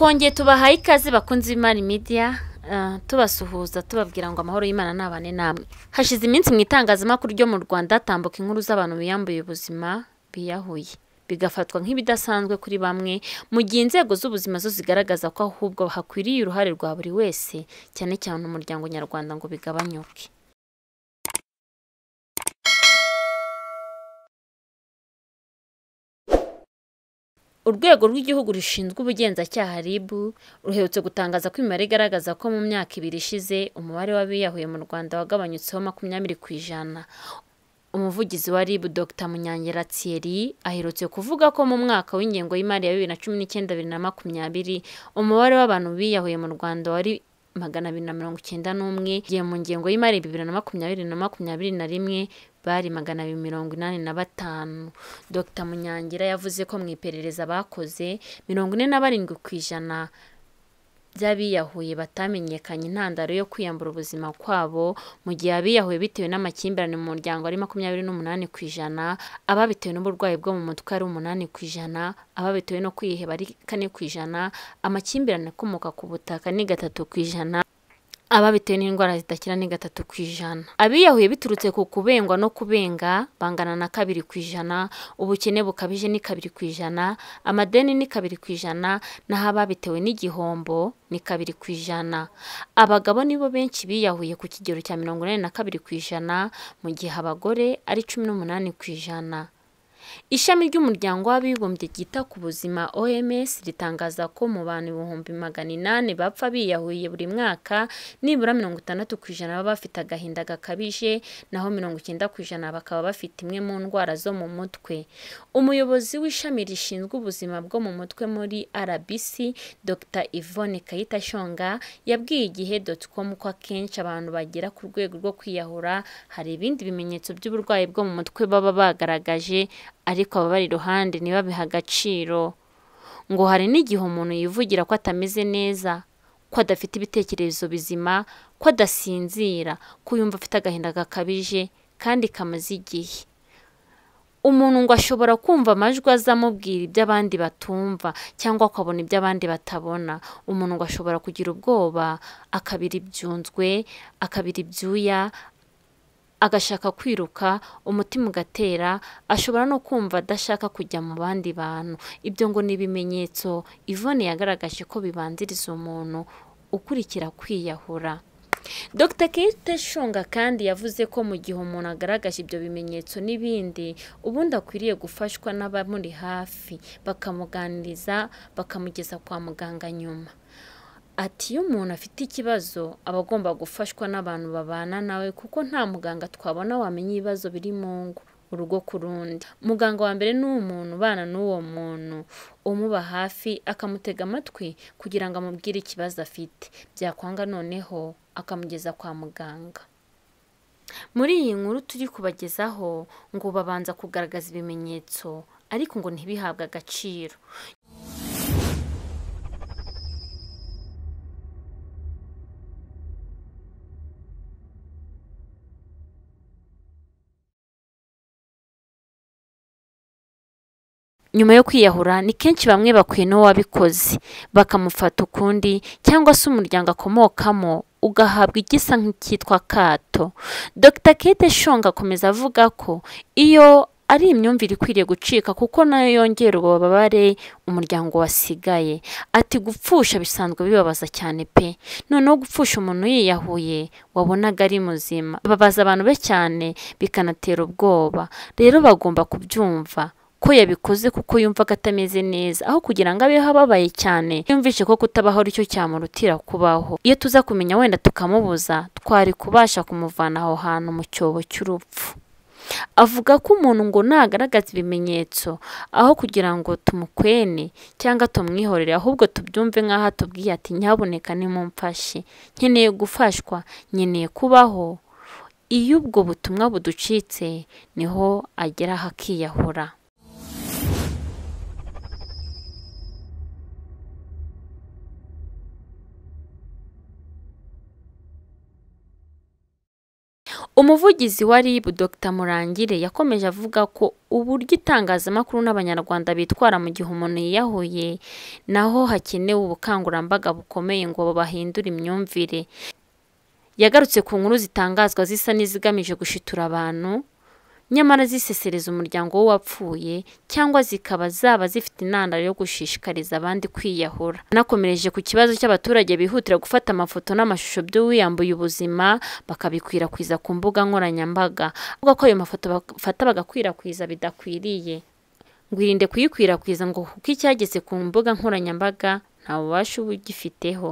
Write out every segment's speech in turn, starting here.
twongeye tubahaye ikaze bakunze imari midiya eh, tubasuhuza tubabwira ngo amahoro y'imana ntabane namwe hashize iminsi mu itangazamakuru ryo mu rwanda hatambuka inkuru z'abantu biyambuye ubuzima biyahuye bigafatwa nk'ibidasanzwe kuri bamwe mu gihe inzego z'ubuzima zo zigaragaza ko ahubwo hakwiriye uruhare rwa buri wese cyane cyane umuryango nyarwanda ngo bigabanyuke urwego rw'igihugu rushinzwe ubugenzacyaha RIB ruherutse gutangaza ko imibare igaragaza ko mu myaka ibiri ishize umubare w'abiyahuye mu rwanda wagabanyutseho makumyabiri ku ijana umuvugizi wa RIB Dr Munyangera Thierry aherutse kuvuga ko mu mwaka w'ingengo y'imari ya bibiri na cumi n'icyenda bibiri na makumyabiri umubare w'abantu biyahuye mu rwanda wari magana abiri na mirongo icyenda n'umwe igihe mu ngengo y'imari bibiri na makumyabiri na makumyabiri na rimwe bari magana abiri mirongo inani na batanu dr munyangira yavuze ko mu iperereza bakoze mirongo ine na barindwi ku ijana by'abiyahuye batamenyekanye intandaro yo kwiyambura ubuzima kwabo mu gihe abiyahuye bitewe n'amakimbirane mu muryango ari makumyabiri n'umunani ku ijana ababitewe n'uburwayi bwo mu mutwe ari umunani ku ijana ababitewe no kwiheba ari kane ku ijana amakimbirane akomoka ku butaka ni gatatu ku ijana ababitewe n'indwara zidakira ni gatatu ku ijana abiyahuye biturutse ku kubengwa no kubenga bangana na kabiri ku ijana ubukene bukabije ni kabiri ku ijana amadeni ni kabiri ku ijana naho ababitewe n'igihombo ni kabiri ku ijana abagabo nibo benshi biyahuye ku kigero cya mirongo inani na kabiri ku ijana mu gihe abagore ari cumi n'umunani ku ijana ishami ry'umuryango w'abibumbye ryita ku buzima oms ritangaza ko mu bantu ibihumbi magana inani bapfa biyahuye buri mwaka nibura mirongo itandatu ku ijana baba bafite agahinda gakabije naho mirongo icyenda ku ijana bakaba bafite imwe mu ndwara zo mu mutwe umuyobozi w'ishami rishinzwe ubuzima bwo mu mutwe muri rbc dr yvonne kayitashonga yabwiye igihe com ko akenshi abantu bagera ku rwego rwo kwiyahura hari ibindi bimenyetso by'uburwayi bwo mu mutwe baba bagaragaje ariko ababari iruhande ntibabihe agaciro ngo hari n'igihe umuntu yivugira ko atameze neza ko adafite ibitekerezo bizima ko adasinzira ko yumva afite agahinda gakabije kandi kamaze igihe umuntu ngo ashobora kumva amajwi azamubwira ibyo abandi batumva cyangwa akabona ibyo abandi batabona umuntu ngo ashobora kugira ubwoba akabira ibyunzwe akabira ibyuya agashaka kwiruka umutima ugatera ashobora no kumva adashaka kujya mu bandi bantu ibyo ngo ni ibimenyetso ivone yagaragaje ko bibanziriza umuntu ukurikira kwiyahura dr kate shunga kandi yavuze ko mu gihe umuntu agaragaje ibyo bimenyetso n'ibindi ubundi akwiriye gufashwa n'abamuri hafi bakamuganiriza bakamugeza kwa muganga nyuma Ati “Iyo umuntu afite ikibazo aba agomba gufashwa n'abantu babana nawe kuko nta muganga twabona wamenya ibibazo biri mu ngo urugo ku rundi. Muganga wa mbere ni umuntu ubana n'uwo muntu, umuba hafi, akamutega amatwi kugira ngo amubwire ikibazo afite, byakwanga noneho akamugeza kwa muganga. Muri iyi nkuru turi kubagezaho ngo babanza kugaragaza ibimenyetso ariko ngo ntibihabwe agaciro, nyuma yo kwiyahura ni kenshi bamwe bakwina uwabikoze bakamufata ukundi cyangwa se umuryango akomokamo ugahabwa igisa nk'icyitwa kato dr kate shonga akomeza avuga ko iyo ari imyumvire ikwiriye gucika kuko nayo yongera ububabare umuryango wasigaye ati gupfusha bisanzwe bibabaza cyane pe noneho gupfusha umuntu yiyahuye wabonaga ari muzima babaza abantu be cyane bikanatera ubwoba rero bagomba kubyumva ko yabikoze kuko yumvaga atameze neza aho kugira ngo abeho ababaye cyane yumvise ko kutabaho aricyo cyamurutira kubaho iyo tuza kumenya wenda tukamubuza twari kubasha kumuvana aho hantu mu cyobo cy'urupfu avuga ko umuntu ngo nagaragaza ibimenyetso aho kugira ngo tumukwene cyangwa tumwihorere ahubwo tubyumve nk'aho atubwiye ati nyaboneka nimumfashe nkeneye gufashwa nkeneye kubaho iyo ubwo butumwa buducitse niho agera hakiyahura umuvugizi wa rib dr murangire yakomeje avuga ko uburyo itangazamakuru n'abanyarwanda bitwara mu gihe umuntu yiyahuye naho hakenewe ubukangurambaga bukomeye ngo bahindure imyumvire yagarutse ku nkuru zitangazwa zisa n'izigamije gushitura abantu nyamara zisesereza umuryango w'uwapfuye cyangwa zikaba zaba zifite intandaro yo gushishikariza abandi kwiyahura Nakomereje ku kibazo cy'abaturage bihutira gufata amafoto n'amashusho by'uwiyambuye ubuzima bakabikwirakwiza ku mbuga nkoranyambaga avuga ko ayo mafoto bafata bagakwirakwiza bidakwiriye ngo irinde kuyikwirakwiza ngo kuko icyageze ku mbuga nkoranyambaga nta bubasha uba ugifiteho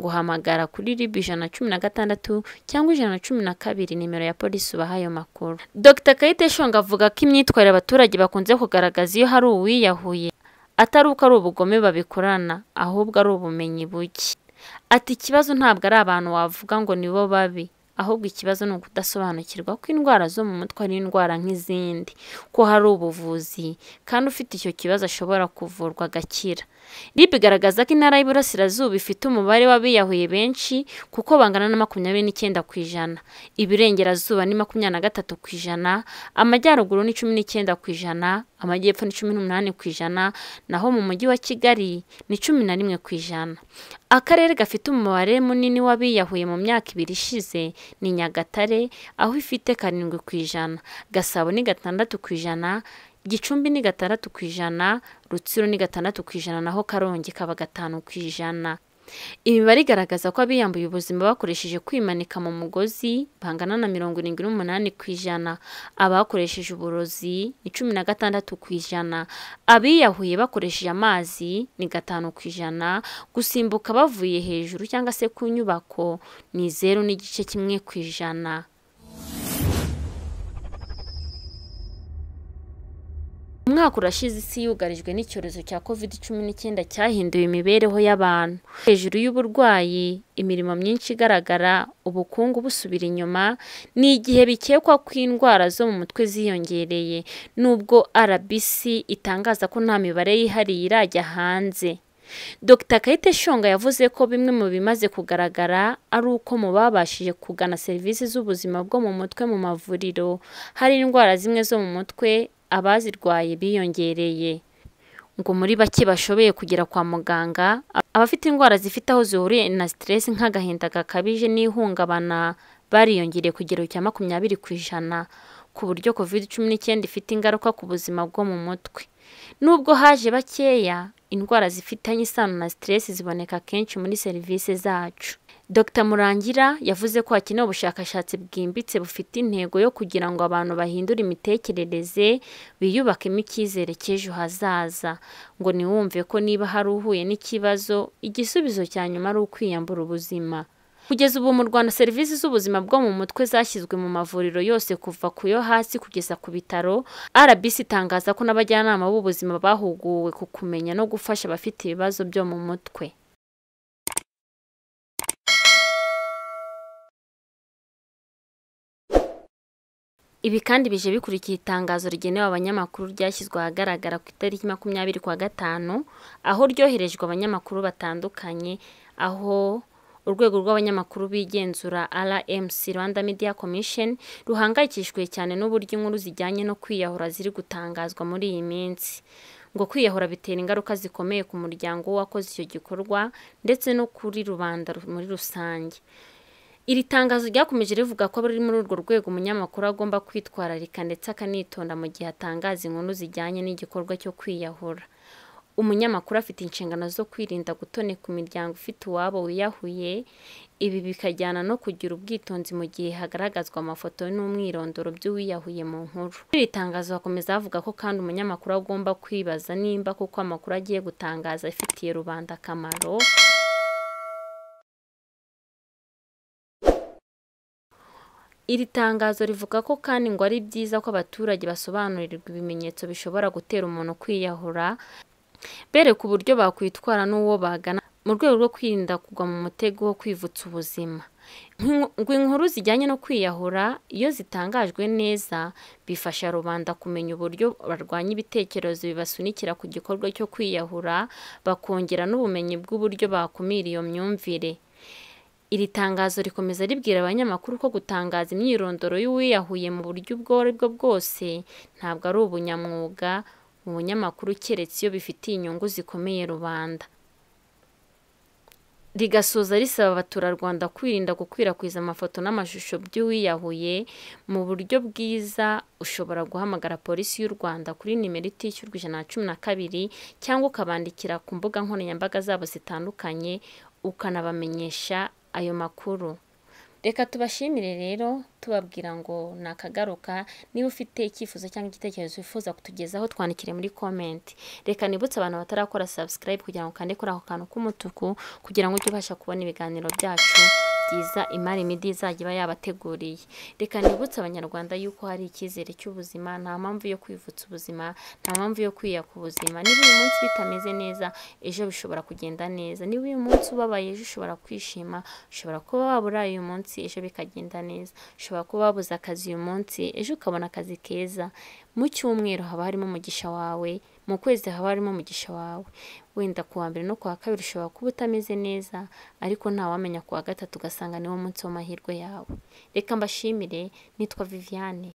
ngo kuri rib ijana na cumi na gatandatu cyangwa ijana na cumi na kabiri nimero ya polisi ubaha ayo makuru dr kayite shonga avuga ko imyitwarire abaturage bakunze kugaragaza iyo hari uwiyahuye atari uko ari ubugome babikorana ahubwo ari ubumenyi buke ati ikibazo ntabwo ari abantu wavuga ngo nibo babi ahubwo ikibazo ni ukudasobanukirwa ko indwara zo mu mutwe ari indwara nk'izindi ko hari ubuvuzi kandi ufite icyo kibazo ashobora kuvurwa agakira rib igaragaza ko intara y'iburasirazuba ifite umubare w'abiyahuye benshi kuko bangana na makumyabiri n'icyenda ku ijana ibirengerazuba ni makumyabiri na gatatu ku ijana amajyaruguru ni cumi n'icyenda ku ijana amajyepfo ni cumi n'umunani ku ijana naho mu mujyi wa kigali ni cumi na rimwe ku ijana akarere gafite umubare munini w'abiyahuye mu myaka ibiri ishize ni nyagatare aho ifite karindwi ku ijana gasabo ni gatandatu ku ijana gicumbi ni gatandatu ku ijana rutsiro ni gatandatu ku ijana naho karongi kaba gatanu ku ijana imibare igaragaza ko abiyambuye ubuzima bakoresheje kwimanika mu mugozi bangana na mirongo irindwi n'umunani ku ijana abakoresheje uburozi ni cumi na gatandatu ku ijana abiyahuye bakoresheje amazi ni gatanu ku ijana gusimbuka bavuye hejuru cyangwa se ku nyubako ni zeru n'igice kimwe ku ijana umwaka urashize isi yugarijwe n'icyorezo cya covid cumi n'icyenda cyahinduye imibereho y'abantu hejuru y'uburwayi imirimo myinshi igaragara ubukungu busubira inyuma ni igihe bikekwa ko indwara zo mu mutwe ziyongereye nubwo rbc itangaza ko nta mibare yihariye irajya hanze dr kayite shonga yavuze ko bimwe mu bimaze kugaragara ari uko mu babashije kugana serivisi z'ubuzima bwo mu mutwe mu mavuriro hari indwara zimwe zo mu mutwe abazirwaye biyongereye ngo muri bake bashoboye kugera kwa muganga abafite indwara zifite aho zihuriye na siteresi nk'agahinda gakabije n'ihungabana bariyongereye ku kigero cya makumyabiri ku ijana ku buryo covid cumi n'icyenda ifite ingaruka ku buzima bwo mu mutwe nubwo haje bakeya indwara zifitanye isano na siteresi ziboneka kenshi muri serivisi zacu Dr Murangira yavuze ko hakenewe ubushakashatsi bwimbitse bufite intego yo kugira ngo abantu bahindure imitekerereze biyubakemo icyizere cy'ejo hazaza ngo niwumve ko niba hari uhuye n'ikibazo igisubizo cya nyuma ari ukwiyambura ubuzima kugeza ubu mu rwanda serivisi z'ubuzima bwo mu mutwe zashyizwe mu mavuriro yose kuva ku yo hasi kugeza ku bitaro rbc itangaza ko n'abajyanama b'ubuzima bahuguwe ku kumenya no gufasha abafite ibibazo byo mu mutwe Ibi kandi bije bikurikiye itangazo rigenewe abanyamakuru ryashyizwe ahagaragara ku itariki makumyabiri kwa gatanu aho ryoherejwe abanyamakuru batandukanye aho urwego rw'abanyamakuru b'igenzura RMC Rwanda Media Commission ruhangayikishijwe cyane n'uburyo inkuru zijyanye no kwiyahura ziri gutangazwa muri iyi minsi ngo kwiyahura bitera ingaruka zikomeye ku muryango w'uwakoze icyo gikorwa ndetse no kuri rubanda muri rusange iri tangazo ryakomeje rivuga ko muri urwo rwego umunyamakuru agomba kwitwararika ndetse akanitonda mu gihe atangaza inkuru zijyanye n'igikorwa cyo kwiyahura umunyamakuru afite inshingano zo kwirinda gutoneka imiryango ifite uwabo wiyahuye ibi bikajyana no kugira ubwitonzi mu gihe hagaragazwa amafoto n'umwirondoro by'uwiyahuye mu nkuru iri tangazo bakomeza bavuga ko kandi umunyamakuru agomba kwibaza nimba kuko amakuru agiye gutangaza afitiye rubanda akamaro Iri tangazo rivuga ko kandi ngo ari byiza ko abaturage basobanurirwa ibimenyetso bishobora gutera umuntu kwiyahura bereka uburyo bakwitwara n'uwo bagana mu rwego rwo kwirinda kugwa mu mutego wo kwivutsa ubuzima ngo inkuru zijyanye no kwiyahura iyo zitangajwe neza bifasha rubanda kumenya uburyo barwanya ibitekerezo bibasunikira ku gikorwa cyo kwiyahura bakongera n'ubumenyi bw'uburyo bakumira iyo myumvire Iri tangazo rikomeza ribwira abanyamakuru ko gutangaza imyirondoro y'uwiyahuye mu buryo ubwo ari bwo bwose ntabwo ari ubunyamwuga mu bunyamakuru keretse iyo bifitiye inyungu zikomeye rubanda rigasoza risaba abaturarwanda kwirinda gukwirakwiza amafoto n'amashusho by'uwiyahuye mu buryo bwiza ushobora guhamagara polisi y'u Rwanda kuri nimero itishyurwa ijana na cumi na kabiri cyangwa ukabandikira ku mbuga nkoranyambaga zabo zitandukanye ukanabamenyesha ayo makuru reka tubashimire rero tubabwira ngo ni niba ufite icyifuzo cyangwa igitekerezo wifuza kutugezaho twandikire muri komenti reka nibutse abantu batarakora sabusikarayibu kugira ngo ukande kuri ako kantu k'umutuku kugira ngo ujye ubasha kubona ibiganiro byacu byiza imari midi izajya iba yabateguriye reka nibutse abanyarwanda yuko hari icyizere cy'ubuzima nta mpamvu yo kwivutsa ubuzima nta mpamvu yo kwiyaka ubuzima niba uyu munsi bitameze neza ejo bishobora kugenda neza niba uyu munsi ubabaye ejo ushobora kwishima ushobora kuba wabura uyu munsi ejo bikagenda neza ushobora kuba wabuze akazi uyu munsi ejo ukabona akazi keza mu cyumweru haba harimo umugisha wawe mu kwezi haba harimo umugisha wawe wenda ku wa mbere no ku wa kabiri ushobora kuba utameze neza ariko ntawamenya ku wa gatatu ugasanga niwo munsi w'amahirwe yawe reka mbashimire nitwa viviane